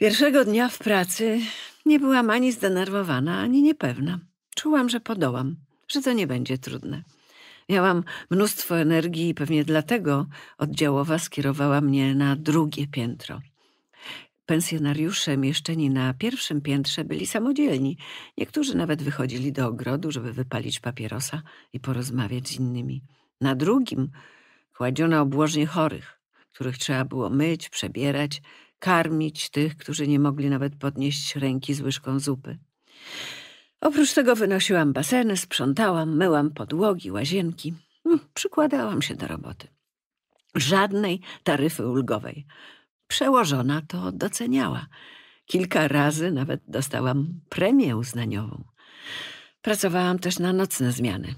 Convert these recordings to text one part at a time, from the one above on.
Pierwszego dnia w pracy nie byłam ani zdenerwowana, ani niepewna. Czułam, że podołam, że to nie będzie trudne. Miałam mnóstwo energii i pewnie dlatego oddziałowa skierowała mnie na drugie piętro. Pensjonariusze mieszczeni na pierwszym piętrze byli samodzielni. Niektórzy nawet wychodzili do ogrodu, żeby wypalić papierosa i porozmawiać z innymi. Na drugim kładziono obłożnie chorych, których trzeba było myć, przebierać karmić tych, którzy nie mogli nawet podnieść ręki z łyżką zupy. Oprócz tego wynosiłam baseny, sprzątałam, myłam podłogi, łazienki. Mm, przykładałam się do roboty. Żadnej taryfy ulgowej. Przełożona to doceniała. Kilka razy nawet dostałam premię uznaniową. Pracowałam też na nocne zmiany.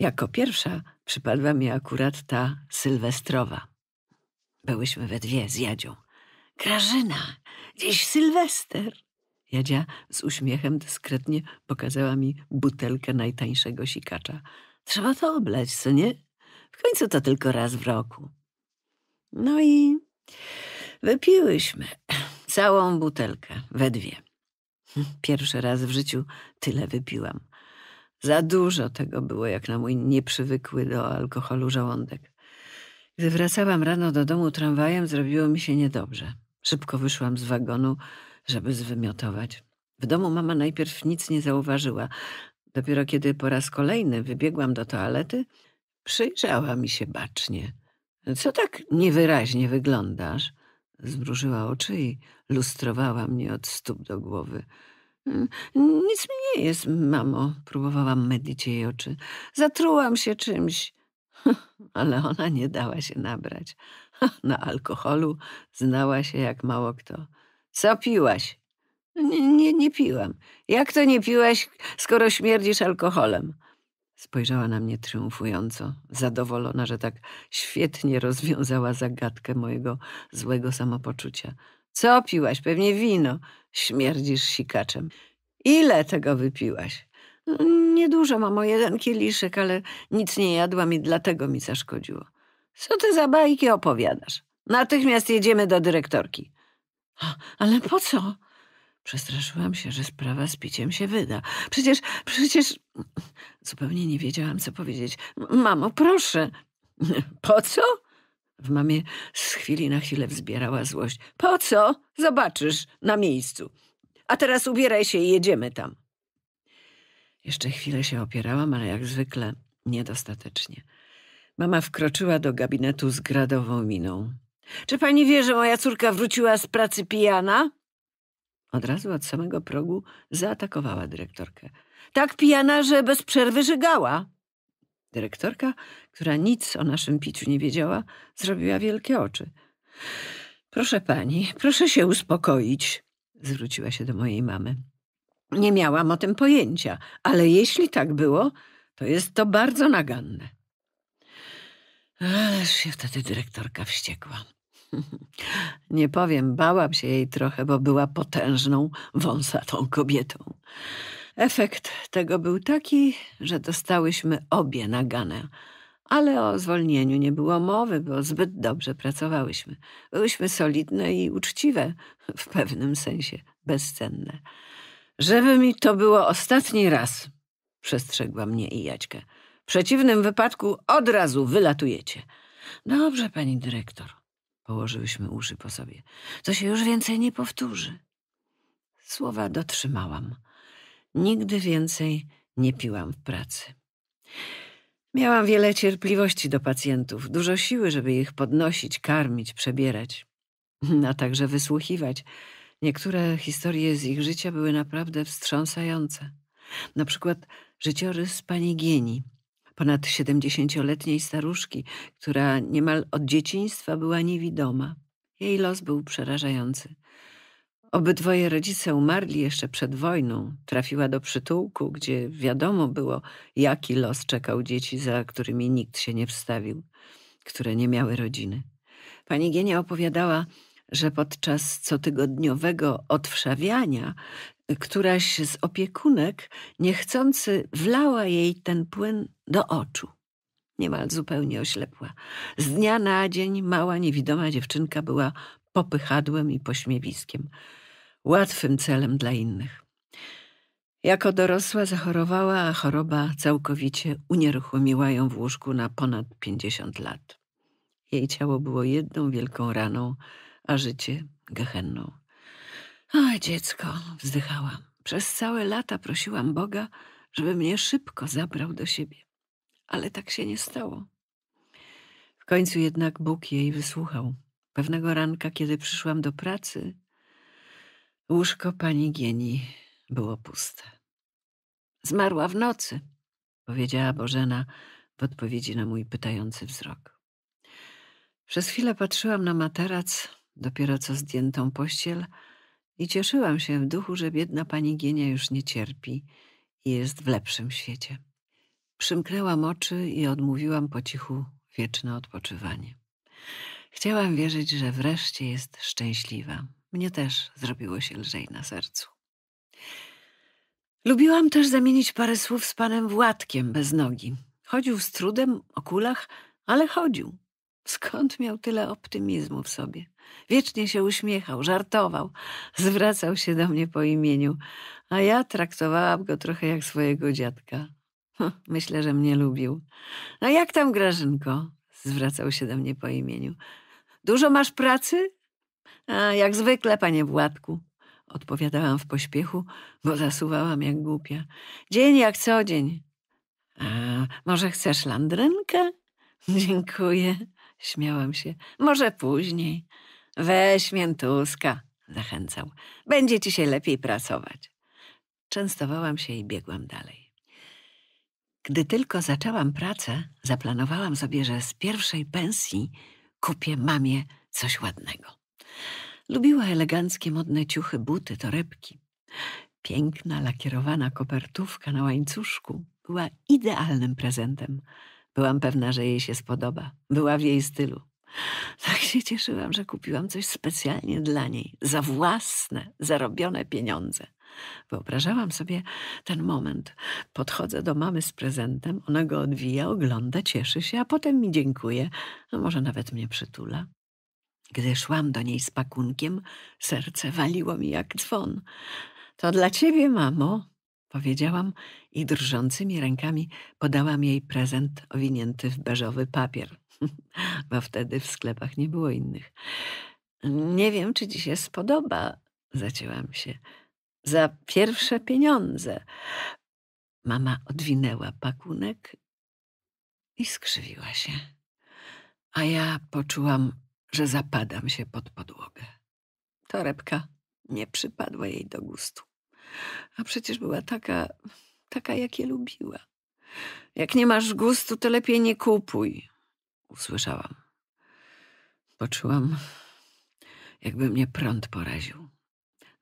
Jako pierwsza przypadła mi akurat ta sylwestrowa. Byłyśmy we dwie z Jadzią. Grażyna, dziś Sylwester. Jadzia z uśmiechem dyskretnie pokazała mi butelkę najtańszego sikacza. Trzeba to oblać, co nie? W końcu to tylko raz w roku. No i wypiłyśmy całą butelkę, we dwie. Pierwszy raz w życiu tyle wypiłam. Za dużo tego było, jak na mój nieprzywykły do alkoholu żołądek. Gdy wracałam rano do domu tramwajem, zrobiło mi się niedobrze. Szybko wyszłam z wagonu, żeby zwymiotować. W domu mama najpierw nic nie zauważyła. Dopiero kiedy po raz kolejny wybiegłam do toalety, przyjrzała mi się bacznie. Co tak niewyraźnie wyglądasz? Zmrużyła oczy i lustrowała mnie od stóp do głowy. Mm, nic mi nie jest, mamo, próbowałam mylić jej oczy. Zatrułam się czymś. Ale ona nie dała się nabrać. Na alkoholu znała się jak mało kto. Co piłaś? Nie, nie, nie piłam. Jak to nie piłaś, skoro śmierdzisz alkoholem? Spojrzała na mnie triumfująco, zadowolona, że tak świetnie rozwiązała zagadkę mojego złego samopoczucia. Co piłaś? Pewnie wino. Śmierdzisz sikaczem. Ile tego wypiłaś? niedużo, mamo, jeden kieliszek, ale nic nie jadłam i dlatego mi zaszkodziło. Co ty za bajki opowiadasz? Natychmiast jedziemy do dyrektorki. Ale po co? Przestraszyłam się, że sprawa z piciem się wyda. Przecież, przecież... Zupełnie nie wiedziałam, co powiedzieć. Mamo, proszę. Po co? W mamie z chwili na chwilę wzbierała złość. Po co? Zobaczysz na miejscu. A teraz ubieraj się i jedziemy tam. Jeszcze chwilę się opierałam, ale jak zwykle niedostatecznie. Mama wkroczyła do gabinetu z gradową miną. Czy pani wie, że moja córka wróciła z pracy pijana? Od razu od samego progu zaatakowała dyrektorkę. Tak pijana, że bez przerwy żygała. Dyrektorka, która nic o naszym piciu nie wiedziała, zrobiła wielkie oczy. Proszę pani, proszę się uspokoić, zwróciła się do mojej mamy. Nie miałam o tym pojęcia, ale jeśli tak było, to jest to bardzo naganne. Ależ się wtedy dyrektorka wściekła. Nie powiem, bałam się jej trochę, bo była potężną, wąsatą kobietą. Efekt tego był taki, że dostałyśmy obie nagane, ale o zwolnieniu nie było mowy, bo zbyt dobrze pracowałyśmy. Byłyśmy solidne i uczciwe, w pewnym sensie bezcenne. Żeby mi to było ostatni raz, przestrzegła mnie i Jaćkę przeciwnym wypadku od razu wylatujecie. Dobrze, pani dyrektor. Położyłyśmy uszy po sobie. To się już więcej nie powtórzy. Słowa dotrzymałam. Nigdy więcej nie piłam w pracy. Miałam wiele cierpliwości do pacjentów, dużo siły, żeby ich podnosić, karmić, przebierać, a także wysłuchiwać. Niektóre historie z ich życia były naprawdę wstrząsające. Na przykład życiorys pani Gieni, ponad 70-letniej staruszki, która niemal od dzieciństwa była niewidoma. Jej los był przerażający. Obydwoje rodzice umarli jeszcze przed wojną. Trafiła do przytułku, gdzie wiadomo było, jaki los czekał dzieci, za którymi nikt się nie wstawił, które nie miały rodziny. Pani Gienia opowiadała, że podczas cotygodniowego odwszawiania Któraś z opiekunek niechcący wlała jej ten płyn do oczu. Niemal zupełnie oślepła. Z dnia na dzień mała, niewidoma dziewczynka była popychadłem i pośmiewiskiem, łatwym celem dla innych. Jako dorosła zachorowała, a choroba całkowicie unieruchomiła ją w łóżku na ponad pięćdziesiąt lat. Jej ciało było jedną wielką raną, a życie gehenną. A dziecko, wzdychałam. Przez całe lata prosiłam Boga, żeby mnie szybko zabrał do siebie. Ale tak się nie stało. W końcu jednak Bóg jej wysłuchał. Pewnego ranka, kiedy przyszłam do pracy, łóżko pani Gieni było puste. Zmarła w nocy, powiedziała Bożena w odpowiedzi na mój pytający wzrok. Przez chwilę patrzyłam na materac, dopiero co zdjętą pościel, i cieszyłam się w duchu, że biedna pani Gienia już nie cierpi i jest w lepszym świecie. Przymknęłam oczy i odmówiłam po cichu wieczne odpoczywanie. Chciałam wierzyć, że wreszcie jest szczęśliwa. Mnie też zrobiło się lżej na sercu. Lubiłam też zamienić parę słów z panem Władkiem bez nogi. Chodził z trudem, o kulach, ale chodził. Skąd miał tyle optymizmu w sobie? Wiecznie się uśmiechał, żartował, zwracał się do mnie po imieniu, a ja traktowałam go trochę jak swojego dziadka. Hm, myślę, że mnie lubił. No jak tam, Grażynko? Zwracał się do mnie po imieniu. Dużo masz pracy? A jak zwykle, panie Władku. Odpowiadałam w pośpiechu, bo zasuwałam jak głupia. Dzień jak co dzień. A może chcesz landrynkę? Dziękuję. Śmiałam się. Może później. Weź miętuska, zachęcał. Będzie ci się lepiej pracować. Częstowałam się i biegłam dalej. Gdy tylko zaczęłam pracę, zaplanowałam sobie, że z pierwszej pensji kupię mamie coś ładnego. Lubiła eleganckie, modne ciuchy, buty, torebki. Piękna, lakierowana kopertówka na łańcuszku była idealnym prezentem. Byłam pewna, że jej się spodoba. Była w jej stylu. Tak się cieszyłam, że kupiłam coś specjalnie dla niej, za własne, zarobione pieniądze. Wyobrażałam sobie ten moment. Podchodzę do mamy z prezentem, ona go odwija, ogląda, cieszy się, a potem mi dziękuje, a no, może nawet mnie przytula. Gdy szłam do niej z pakunkiem, serce waliło mi jak dzwon. To dla ciebie, mamo, powiedziałam i drżącymi rękami podałam jej prezent owinięty w beżowy papier, bo wtedy w sklepach nie było innych. Nie wiem, czy ci się spodoba, zacięłam się. Za pierwsze pieniądze. Mama odwinęła pakunek i skrzywiła się, a ja poczułam, że zapadam się pod podłogę. Torebka nie przypadła jej do gustu. A przecież była taka, taka jak je lubiła. Jak nie masz gustu, to lepiej nie kupuj, usłyszałam. Poczułam, jakby mnie prąd poraził.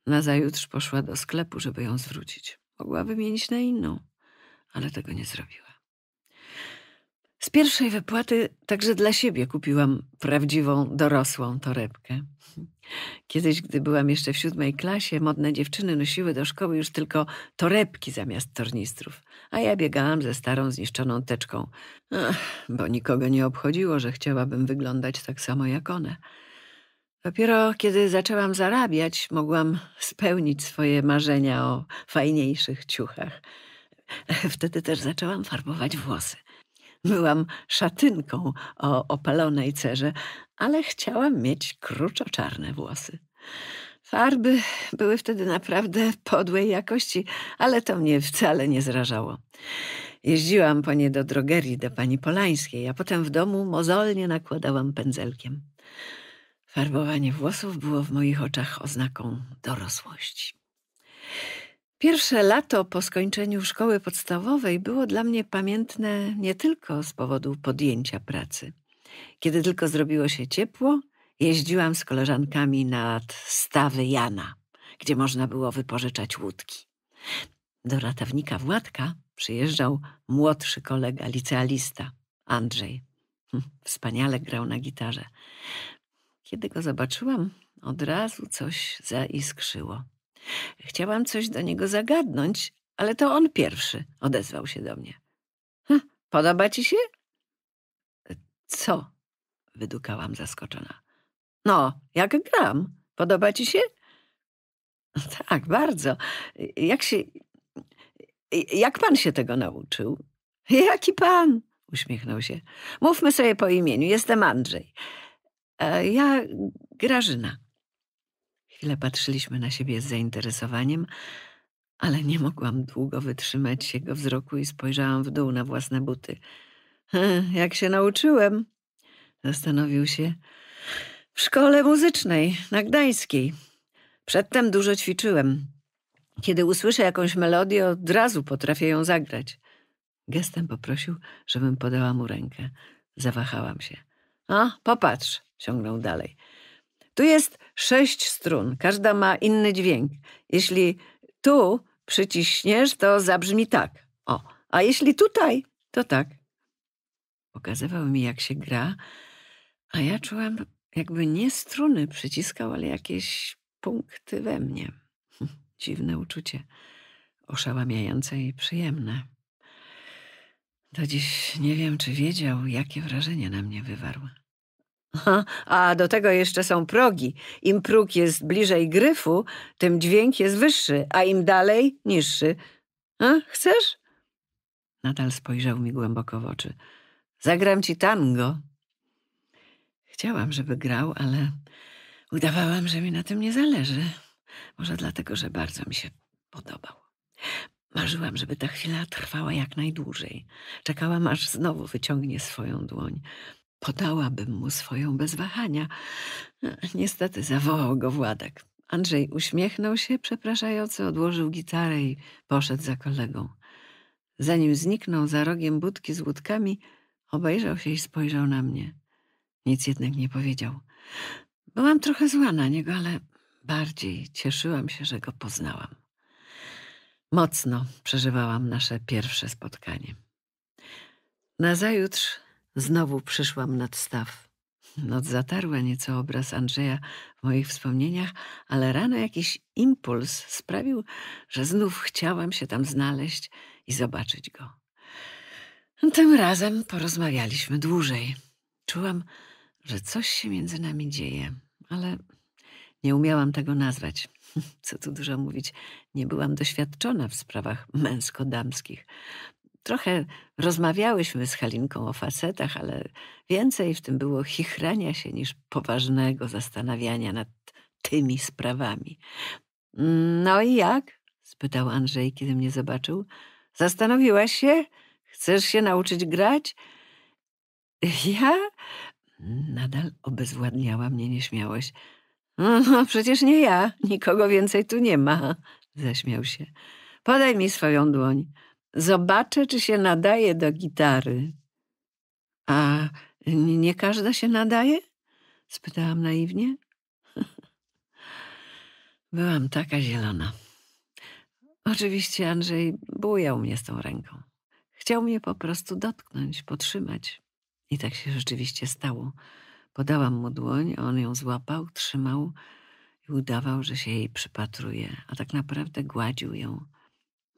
Nazajutrz poszła do sklepu, żeby ją zwrócić. Mogła wymienić na inną, ale tego nie zrobiła. Z pierwszej wypłaty także dla siebie kupiłam prawdziwą, dorosłą torebkę. Kiedyś, gdy byłam jeszcze w siódmej klasie, modne dziewczyny nosiły do szkoły już tylko torebki zamiast tornistrów, a ja biegałam ze starą, zniszczoną teczką, Ach, bo nikogo nie obchodziło, że chciałabym wyglądać tak samo jak one. Dopiero kiedy zaczęłam zarabiać, mogłam spełnić swoje marzenia o fajniejszych ciuchach. Wtedy też zaczęłam farbować włosy. Byłam szatynką o opalonej cerze, ale chciałam mieć kruczo-czarne włosy. Farby były wtedy naprawdę podłej jakości, ale to mnie wcale nie zrażało. Jeździłam po nie do drogerii, do pani Polańskiej, a potem w domu mozolnie nakładałam pędzelkiem. Farbowanie włosów było w moich oczach oznaką dorosłości. Pierwsze lato po skończeniu szkoły podstawowej było dla mnie pamiętne nie tylko z powodu podjęcia pracy. Kiedy tylko zrobiło się ciepło, jeździłam z koleżankami nad stawy Jana, gdzie można było wypożyczać łódki. Do ratownika Władka przyjeżdżał młodszy kolega, licealista, Andrzej. Hm, wspaniale grał na gitarze. Kiedy go zobaczyłam, od razu coś zaiskrzyło. Chciałam coś do niego zagadnąć, ale to on pierwszy odezwał się do mnie. Hm, podoba ci się? E, co? wydukałam zaskoczona. No, jak gram. Podoba ci się? No tak, bardzo. Jak się. Jak pan się tego nauczył? Jaki pan? Uśmiechnął się. Mówmy sobie po imieniu. Jestem Andrzej. E, ja Grażyna. Chwilę patrzyliśmy na siebie z zainteresowaniem, ale nie mogłam długo wytrzymać jego wzroku i spojrzałam w dół na własne buty. E, jak się nauczyłem? Zastanowił się. W szkole muzycznej na Gdańskiej. Przedtem dużo ćwiczyłem. Kiedy usłyszę jakąś melodię, od razu potrafię ją zagrać. Gestem poprosił, żebym podała mu rękę. Zawahałam się. A, popatrz, ciągnął dalej. Tu jest sześć strun, każda ma inny dźwięk. Jeśli tu przyciśniesz, to zabrzmi tak. O, a jeśli tutaj, to tak. Pokazywał mi, jak się gra, a ja czułam, jakby nie struny przyciskał, ale jakieś punkty we mnie. Dziwne uczucie, oszałamiające i przyjemne. Do dziś nie wiem, czy wiedział, jakie wrażenie na mnie wywarł. A do tego jeszcze są progi. Im próg jest bliżej gryfu, tym dźwięk jest wyższy, a im dalej niższy. A, chcesz? Nadal spojrzał mi głęboko w oczy. Zagram ci tango. Chciałam, żeby grał, ale udawałam, że mi na tym nie zależy. Może dlatego, że bardzo mi się podobał. Marzyłam, żeby ta chwila trwała jak najdłużej. Czekałam, aż znowu wyciągnie swoją dłoń. Podałabym mu swoją bez wahania. Niestety zawołał go Władek. Andrzej uśmiechnął się przepraszająco, odłożył gitarę i poszedł za kolegą. Zanim zniknął za rogiem budki z łódkami, obejrzał się i spojrzał na mnie. Nic jednak nie powiedział. Byłam trochę zła na niego, ale bardziej cieszyłam się, że go poznałam. Mocno przeżywałam nasze pierwsze spotkanie. Nazajutrz Znowu przyszłam nad staw. Noc zatarła nieco obraz Andrzeja w moich wspomnieniach, ale rano jakiś impuls sprawił, że znów chciałam się tam znaleźć i zobaczyć go. Tym razem porozmawialiśmy dłużej. Czułam, że coś się między nami dzieje, ale nie umiałam tego nazwać. Co tu dużo mówić, nie byłam doświadczona w sprawach męsko-damskich. Trochę rozmawiałyśmy z Halinką o facetach, ale więcej w tym było chichrania się niż poważnego zastanawiania nad tymi sprawami. No i jak? spytał Andrzej, kiedy mnie zobaczył. Zastanowiłaś się? Chcesz się nauczyć grać? Ja? Nadal obezwładniała mnie nieśmiałość. No, przecież nie ja, nikogo więcej tu nie ma, zaśmiał się. Podaj mi swoją dłoń. Zobaczę, czy się nadaje do gitary. A nie każda się nadaje? spytałam naiwnie. Byłam taka zielona. Oczywiście Andrzej bujał mnie z tą ręką. Chciał mnie po prostu dotknąć, potrzymać. I tak się rzeczywiście stało. Podałam mu dłoń, on ją złapał, trzymał i udawał, że się jej przypatruje, a tak naprawdę gładził ją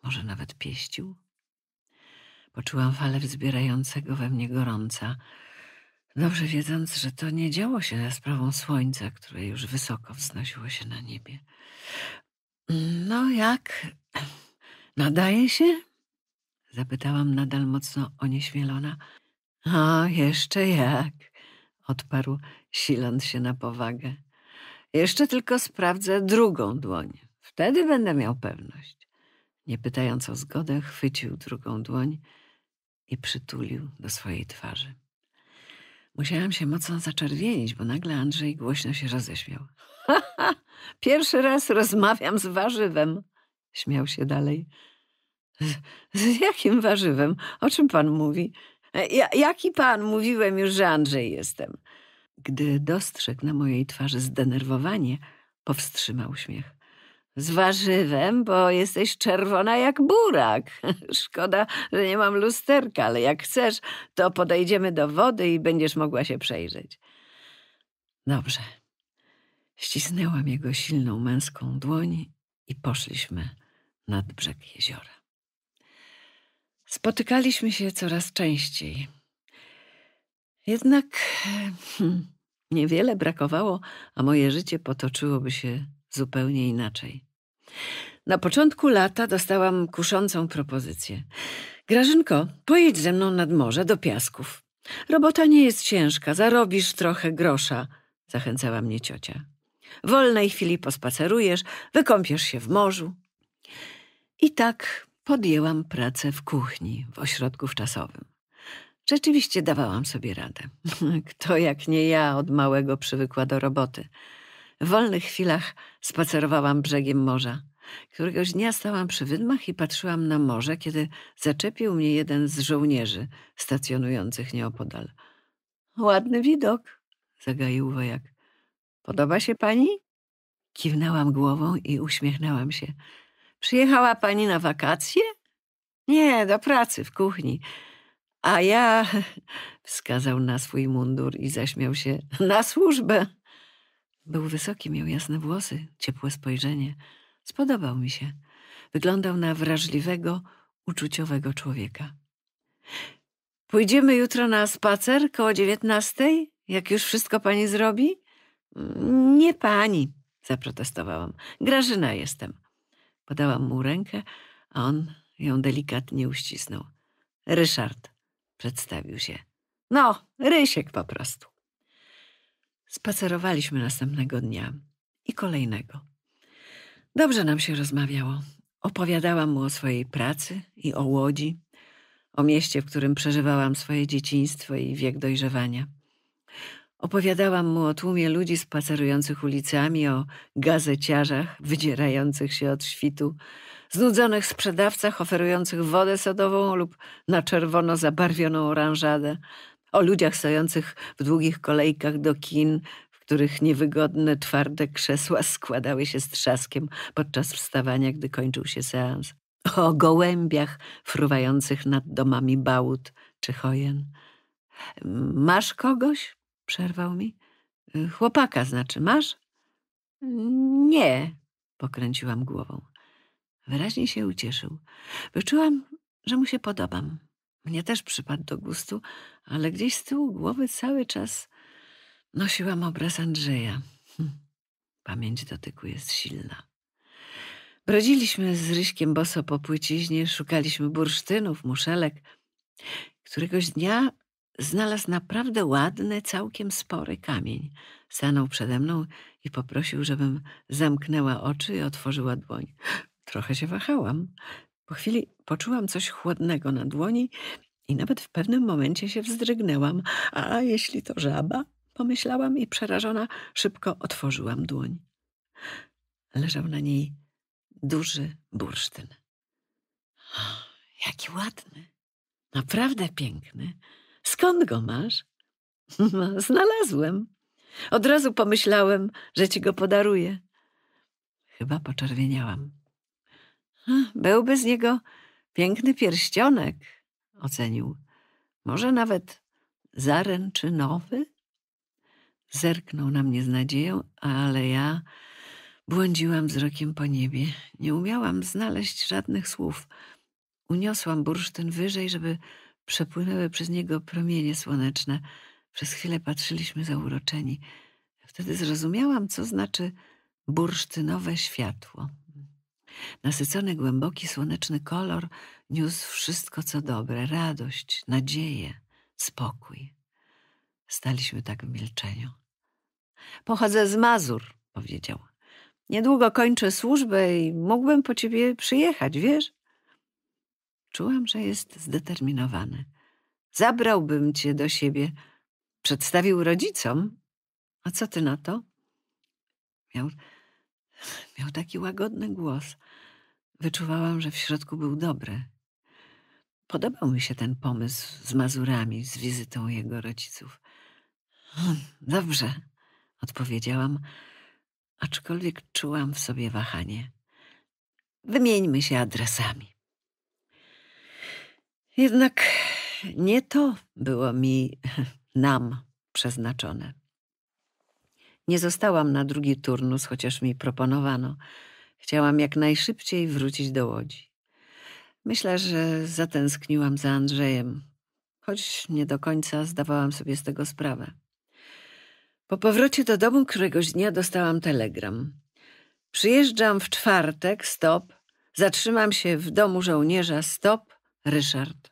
może nawet pieścił. Poczułam falę wzbierającego we mnie gorąca, dobrze wiedząc, że to nie działo się sprawą słońca, które już wysoko wznosiło się na niebie. No jak? Nadaje się? Zapytałam nadal mocno onieśmielona. O, jeszcze jak? Odparł, siląc się na powagę. Jeszcze tylko sprawdzę drugą dłoń. Wtedy będę miał pewność. Nie pytając o zgodę, chwycił drugą dłoń i przytulił do swojej twarzy. Musiałam się mocno zaczerwienić, bo nagle Andrzej głośno się roześmiał. Ha, ha, pierwszy raz rozmawiam z warzywem, śmiał się dalej. Z, z jakim warzywem? O czym pan mówi? Ja, jaki pan? Mówiłem już, że Andrzej jestem. Gdy dostrzegł na mojej twarzy zdenerwowanie, powstrzymał śmiech z warzywem, bo jesteś czerwona jak burak. Szkoda, że nie mam lusterka, ale jak chcesz, to podejdziemy do wody i będziesz mogła się przejrzeć. Dobrze. Ścisnęłam jego silną męską dłoń i poszliśmy nad brzeg jeziora. Spotykaliśmy się coraz częściej. Jednak hmm, niewiele brakowało, a moje życie potoczyłoby się zupełnie inaczej. Na początku lata dostałam kuszącą propozycję. Grażynko, pojedź ze mną nad morze do piasków. Robota nie jest ciężka, zarobisz trochę grosza, zachęcała mnie ciocia. W wolnej chwili pospacerujesz, wykąpiesz się w morzu. I tak podjęłam pracę w kuchni, w ośrodku wczasowym. Rzeczywiście dawałam sobie radę. Kto jak nie ja od małego przywykła do roboty. W wolnych chwilach spacerowałam brzegiem morza. Któregoś dnia stałam przy wydmach i patrzyłam na morze, kiedy zaczepił mnie jeden z żołnierzy stacjonujących nieopodal. Ładny widok, zagaił wojak. Podoba się pani? Kiwnęłam głową i uśmiechnęłam się. Przyjechała pani na wakacje? Nie, do pracy w kuchni. A ja wskazał na swój mundur i zaśmiał się. Na służbę. Był wysoki, miał jasne włosy, ciepłe spojrzenie. Spodobał mi się. Wyglądał na wrażliwego, uczuciowego człowieka. Pójdziemy jutro na spacer koło dziewiętnastej, jak już wszystko pani zrobi? Nie pani, zaprotestowałam. Grażyna jestem. Podałam mu rękę, a on ją delikatnie uścisnął. Ryszard, przedstawił się. No, Rysiek po prostu. Spacerowaliśmy następnego dnia i kolejnego. Dobrze nam się rozmawiało. Opowiadałam mu o swojej pracy i o łodzi, o mieście, w którym przeżywałam swoje dzieciństwo i wiek dojrzewania. Opowiadałam mu o tłumie ludzi spacerujących ulicami, o gazeciarzach wydzierających się od świtu, znudzonych sprzedawcach oferujących wodę sodową lub na czerwono zabarwioną oranżadę, o ludziach stojących w długich kolejkach do kin, w których niewygodne, twarde krzesła składały się z trzaskiem podczas wstawania, gdy kończył się seans. O gołębiach fruwających nad domami bałut czy chojen. Masz kogoś? przerwał mi. Chłopaka znaczy, masz? Nie, pokręciłam głową. Wyraźnie się ucieszył. Wyczułam, że mu się podobam. Mnie też przypadł do gustu, ale gdzieś z tyłu głowy cały czas nosiłam obraz Andrzeja. Hm, pamięć dotyku jest silna. Brodziliśmy z Ryśkiem boso po płyciźnie, szukaliśmy bursztynów, muszelek. Któregoś dnia znalazł naprawdę ładny, całkiem spory kamień. Stanął przede mną i poprosił, żebym zamknęła oczy i otworzyła dłoń. Trochę się wahałam. Po chwili poczułam coś chłodnego na dłoni i nawet w pewnym momencie się wzdrygnęłam. A jeśli to żaba? Pomyślałam i przerażona szybko otworzyłam dłoń. Leżał na niej duży bursztyn. Oh, jaki ładny, naprawdę piękny. Skąd go masz? No, znalazłem. Od razu pomyślałem, że ci go podaruję. Chyba poczerwieniałam. Byłby z niego piękny pierścionek, ocenił. Może nawet zaręczynowy? Zerknął na mnie z nadzieją, ale ja błądziłam wzrokiem po niebie. Nie umiałam znaleźć żadnych słów. Uniosłam bursztyn wyżej, żeby przepłynęły przez niego promienie słoneczne. Przez chwilę patrzyliśmy zauroczeni. Wtedy zrozumiałam, co znaczy bursztynowe światło. Nasycony głęboki słoneczny kolor niósł wszystko co dobre, radość, nadzieję, spokój. Staliśmy tak w milczeniu. Pochodzę z Mazur, powiedział. Niedługo kończę służbę i mógłbym po ciebie przyjechać, wiesz? Czułam, że jest zdeterminowany. Zabrałbym cię do siebie, przedstawił rodzicom. A co ty na to? Miał Miał taki łagodny głos. Wyczuwałam, że w środku był dobry. Podobał mi się ten pomysł z Mazurami, z wizytą jego rodziców. Hmm, dobrze, odpowiedziałam, aczkolwiek czułam w sobie wahanie. Wymieńmy się adresami. Jednak nie to było mi nam przeznaczone. Nie zostałam na drugi turnus, chociaż mi proponowano. Chciałam jak najszybciej wrócić do Łodzi. Myślę, że zatęskniłam za Andrzejem, choć nie do końca zdawałam sobie z tego sprawę. Po powrocie do domu któregoś dnia dostałam telegram. Przyjeżdżam w czwartek, stop. Zatrzymam się w domu żołnierza, stop. Ryszard.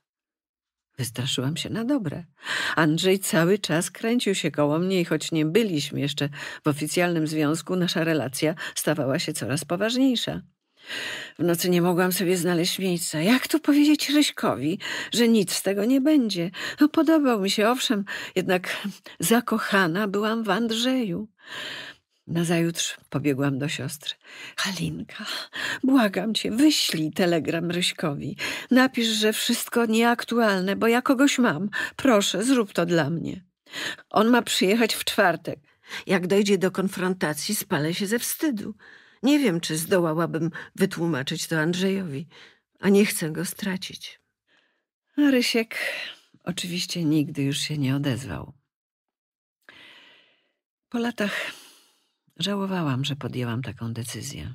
Wystraszyłam się na dobre. Andrzej cały czas kręcił się koło mnie i choć nie byliśmy jeszcze w oficjalnym związku, nasza relacja stawała się coraz poważniejsza. W nocy nie mogłam sobie znaleźć miejsca. Jak tu powiedzieć Ryśkowi, że nic z tego nie będzie? No, podobał mi się, owszem, jednak zakochana byłam w Andrzeju. Nazajutrz pobiegłam do siostry. Halinka, błagam cię, wyślij telegram Ryśkowi. Napisz, że wszystko nieaktualne, bo ja kogoś mam. Proszę, zrób to dla mnie. On ma przyjechać w czwartek. Jak dojdzie do konfrontacji, spalę się ze wstydu. Nie wiem, czy zdołałabym wytłumaczyć to Andrzejowi, a nie chcę go stracić. Rysiek oczywiście nigdy już się nie odezwał. Po latach Żałowałam, że podjęłam taką decyzję.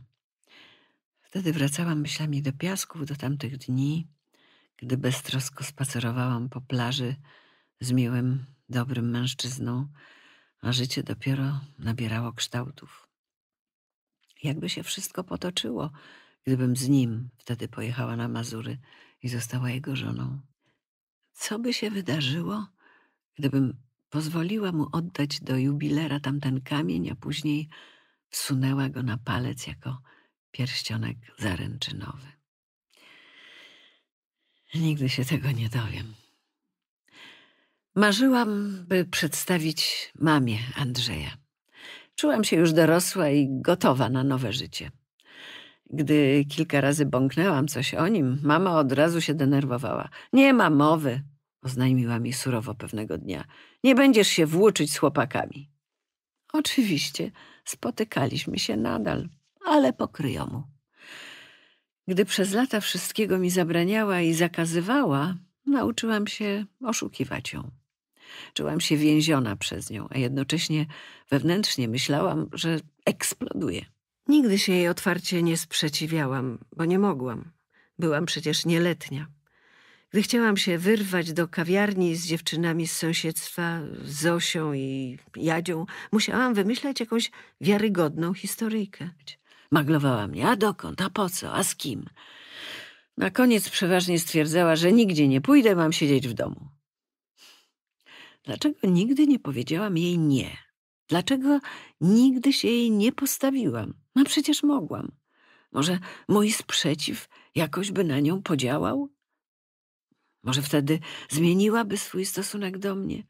Wtedy wracałam myślami do piasków, do tamtych dni, gdy beztrosko spacerowałam po plaży z miłym, dobrym mężczyzną, a życie dopiero nabierało kształtów. Jakby się wszystko potoczyło, gdybym z nim wtedy pojechała na Mazury i została jego żoną. Co by się wydarzyło, gdybym Pozwoliła mu oddać do jubilera tamten kamień, a później wsunęła go na palec jako pierścionek zaręczynowy. Nigdy się tego nie dowiem. Marzyłam, by przedstawić mamie Andrzeja. Czułam się już dorosła i gotowa na nowe życie. Gdy kilka razy bąknęłam coś o nim, mama od razu się denerwowała. Nie ma mowy, oznajmiła mi surowo pewnego dnia. Nie będziesz się włóczyć z chłopakami. Oczywiście, spotykaliśmy się nadal, ale pokryją mu. Gdy przez lata wszystkiego mi zabraniała i zakazywała, nauczyłam się oszukiwać ją. Czułam się więziona przez nią, a jednocześnie wewnętrznie myślałam, że eksploduje. Nigdy się jej otwarcie nie sprzeciwiałam, bo nie mogłam. Byłam przecież nieletnia. Gdy chciałam się wyrwać do kawiarni z dziewczynami z sąsiedztwa, z Zosią i Jadzią, musiałam wymyślać jakąś wiarygodną historyjkę. Maglowała mnie, a dokąd, a po co, a z kim? Na koniec przeważnie stwierdzała, że nigdzie nie pójdę, mam siedzieć w domu. Dlaczego nigdy nie powiedziałam jej nie? Dlaczego nigdy się jej nie postawiłam? No przecież mogłam. Może mój sprzeciw jakoś by na nią podziałał? Może wtedy zmieniłaby swój stosunek do mnie.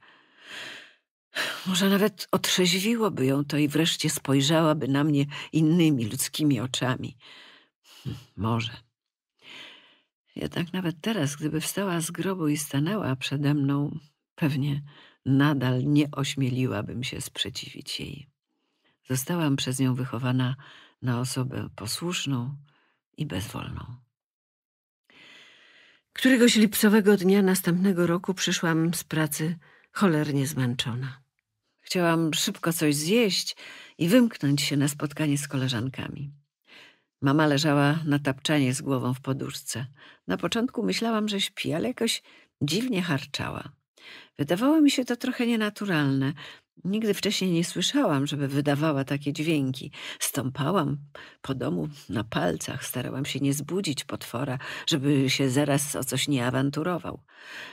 Może nawet otrzeźwiłoby ją to i wreszcie spojrzałaby na mnie innymi ludzkimi oczami. Hm, może. Jednak nawet teraz, gdyby wstała z grobu i stanęła przede mną, pewnie nadal nie ośmieliłabym się sprzeciwić jej. Zostałam przez nią wychowana na osobę posłuszną i bezwolną. Któregoś lipcowego dnia następnego roku przyszłam z pracy cholernie zmęczona. Chciałam szybko coś zjeść i wymknąć się na spotkanie z koleżankami. Mama leżała na tapczanie z głową w poduszce. Na początku myślałam, że śpi, ale jakoś dziwnie harczała. Wydawało mi się to trochę nienaturalne, Nigdy wcześniej nie słyszałam, żeby wydawała takie dźwięki. Stąpałam po domu na palcach, starałam się nie zbudzić potwora, żeby się zaraz o coś nie awanturował.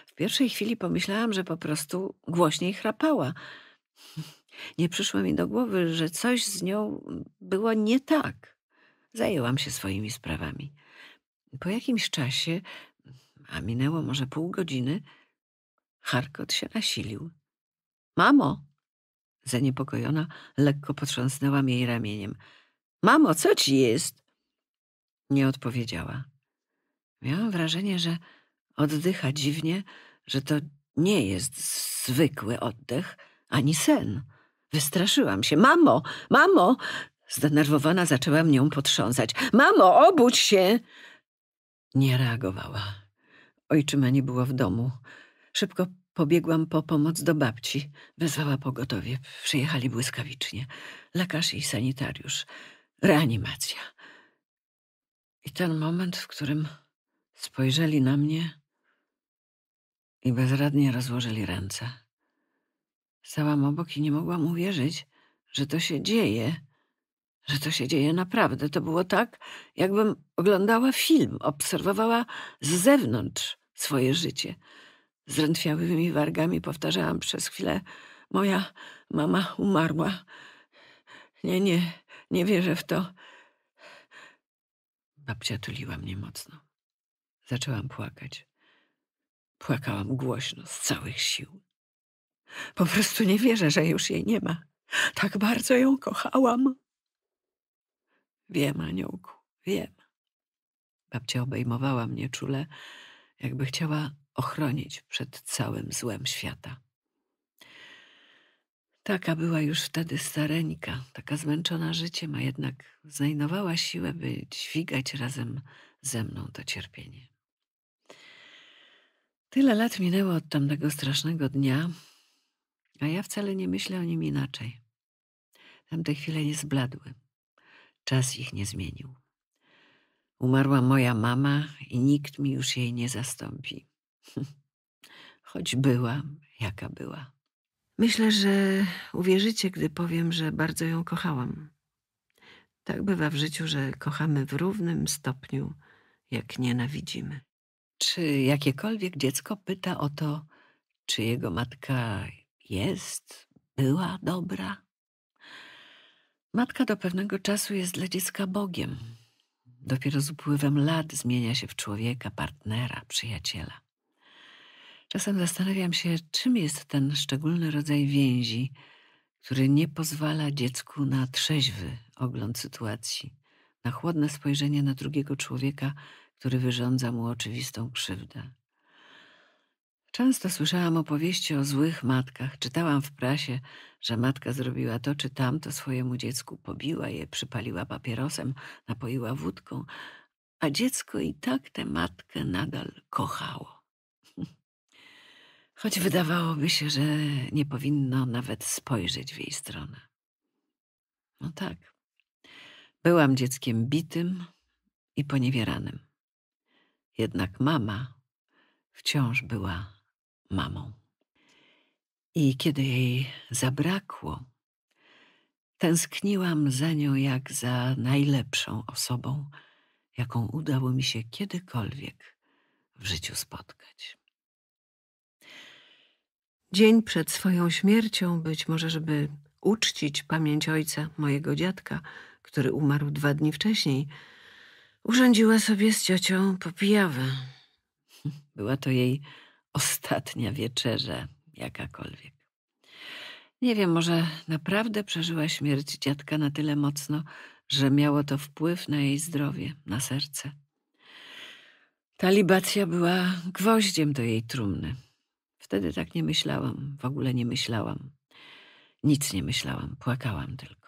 W pierwszej chwili pomyślałam, że po prostu głośniej chrapała. Nie przyszło mi do głowy, że coś z nią było nie tak. Zajęłam się swoimi sprawami. Po jakimś czasie, a minęło może pół godziny, charkot się nasilił. Mamo! Zaniepokojona, lekko potrząsnęłam jej ramieniem. Mamo, co ci jest? Nie odpowiedziała. Miałam wrażenie, że oddycha dziwnie, że to nie jest zwykły oddech ani sen. Wystraszyłam się. Mamo, mamo! Zdenerwowana zaczęłam nią potrząsać. Mamo, obudź się! Nie reagowała. Ojczyma nie było w domu. Szybko Pobiegłam po pomoc do babci. Wezwała pogotowie. Przyjechali błyskawicznie. Lekarz i sanitariusz. Reanimacja. I ten moment, w którym spojrzeli na mnie i bezradnie rozłożyli ręce. Stałam obok i nie mogłam uwierzyć, że to się dzieje że to się dzieje naprawdę. To było tak, jakbym oglądała film, obserwowała z zewnątrz swoje życie. Zrętwiałymi wargami powtarzałam przez chwilę. Moja mama umarła. Nie, nie, nie wierzę w to. Babcia tuliła mnie mocno. Zaczęłam płakać. Płakałam głośno, z całych sił. Po prostu nie wierzę, że już jej nie ma. Tak bardzo ją kochałam. Wiem, aniołku, wiem. Babcia obejmowała mnie czule, jakby chciała ochronić przed całym złem świata. Taka była już wtedy stareńka, taka zmęczona życiem, a jednak znajdowała siłę, by dźwigać razem ze mną to cierpienie. Tyle lat minęło od tamtego strasznego dnia, a ja wcale nie myślę o nim inaczej. Tamte chwile nie zbladły. Czas ich nie zmienił. Umarła moja mama i nikt mi już jej nie zastąpi. Choć była, jaka była. Myślę, że uwierzycie, gdy powiem, że bardzo ją kochałam. Tak bywa w życiu, że kochamy w równym stopniu, jak nienawidzimy. Czy jakiekolwiek dziecko pyta o to, czy jego matka jest, była dobra? Matka do pewnego czasu jest dla dziecka Bogiem. Dopiero z upływem lat zmienia się w człowieka, partnera, przyjaciela. Czasem zastanawiam się, czym jest ten szczególny rodzaj więzi, który nie pozwala dziecku na trzeźwy ogląd sytuacji, na chłodne spojrzenie na drugiego człowieka, który wyrządza mu oczywistą krzywdę. Często słyszałam opowieści o złych matkach, czytałam w prasie, że matka zrobiła to czy tamto swojemu dziecku, pobiła je, przypaliła papierosem, napoiła wódką, a dziecko i tak tę matkę nadal kochało choć wydawałoby się, że nie powinno nawet spojrzeć w jej stronę. No tak. Byłam dzieckiem bitym i poniewieranym. Jednak mama wciąż była mamą. I kiedy jej zabrakło, tęskniłam za nią jak za najlepszą osobą, jaką udało mi się kiedykolwiek w życiu spotkać. Dzień przed swoją śmiercią, być może, żeby uczcić pamięć ojca, mojego dziadka, który umarł dwa dni wcześniej, urządziła sobie z ciocią popijawę. Była to jej ostatnia wieczerza jakakolwiek. Nie wiem, może naprawdę przeżyła śmierć dziadka na tyle mocno, że miało to wpływ na jej zdrowie, na serce. Ta libacja była gwoździem do jej trumny. Wtedy tak nie myślałam, w ogóle nie myślałam. Nic nie myślałam, płakałam tylko.